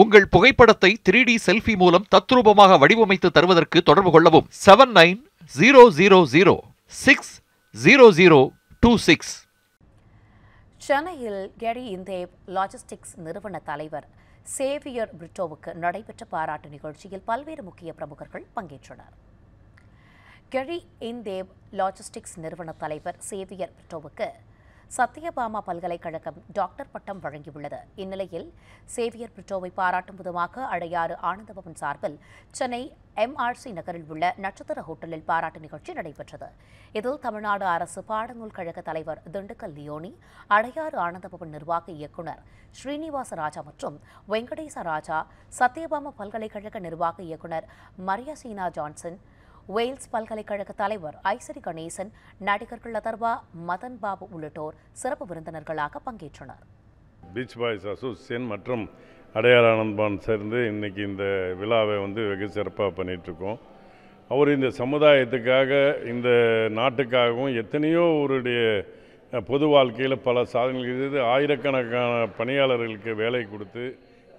உங்கள் புகைப்படத்தை three D selfie மூலம் தத்ரூபமாக வடிவமைத்து தருவதற்கு தொடர்பு கொள்ளவும் seven nine zero zero zero six zero zero two six சென்னையில் கெடி இந்தேவ் லாஜிஸ்டிக்ஸ் நிறுவன தலைவர் சேவியர் பிரிட்டோவுக்கு நடைபெற்ற பாராட்டு நிகழ்ச்சியில் பல்வேறு முக்கிய பிரமுகர்கள் பங்கேற்றனர் கெழி இந்தேவ் லாஜிஸ்டிக்ஸ் நிறுவன தலைவர் சேவியர் பிரிட்டோவுக்கு சத்யபாமா பல்கலைக்கழகம் டாக்டர் பட்டம் வழங்கியுள்ளது இந்நிலையில் சேவியர் பிரிட்டோவை பாராட்டும் விதமாக அடையாறு ஆனந்தபவன் சார்பில் சென்னை எம்ஆர்சி நகரில் உள்ள நட்சத்திர ஹோட்டலில் பாராட்டு நிகழ்ச்சி நடைபெற்றது இதில் தமிழ்நாடு அரசு பாடநூல் கழக தலைவர் திண்டுக்கல் லியோனி அடையாறு ஆனந்தபவன் நிர்வாக இயக்குநர் ஸ்ரீனிவாச ராஜா மற்றும் வெங்கடேச ராஜா சத்யபாமா பல்கலைக்கழக நிர்வாக இயக்குநர் மரியா சீனா ஜான்சன் வேல்ஸ் பல்கலைக்கழக தலைவர் ஐசரி கணேசன் நடிகர்கள் லதர்வா மதன் பாபு உள்ளிட்டோர் சிறப்பு விருந்தினர்களாக பங்கேற்றனர் பீச் பாய்ஸ் அசோசியேஷன் மற்றும் அடையாள ஆனந்த்பான் சேர்ந்து இன்றைக்கி இந்த விழாவை வந்து வெகு சிறப்பாக இருக்கோம் அவர் இந்த சமுதாயத்துக்காக இந்த நாட்டுக்காகவும் எத்தனையோ அவருடைய பொது வாழ்க்கையில் பல சாதனைகள் செய்து ஆயிரக்கணக்கான பணியாளர்களுக்கு வேலை கொடுத்து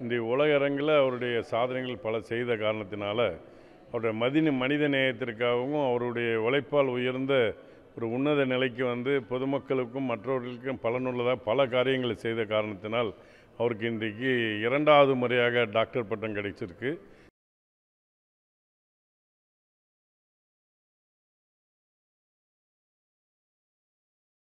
இந்த உலகரங்கில் அவருடைய சாதனைகள் பல செய்த காரணத்தினால அவருடைய மதின மனித நேயத்திற்காகவும் அவருடைய உழைப்பால் உயர்ந்த ஒரு உன்னத நிலைக்கு வந்து பொதுமக்களுக்கும் மற்றவர்களுக்கும் பலனுள்ளதாக பல காரியங்களை செய்த காரணத்தினால் அவருக்கு இன்றைக்கு இரண்டாவது முறையாக டாக்டர் பட்டம் கிடைச்சிருக்கு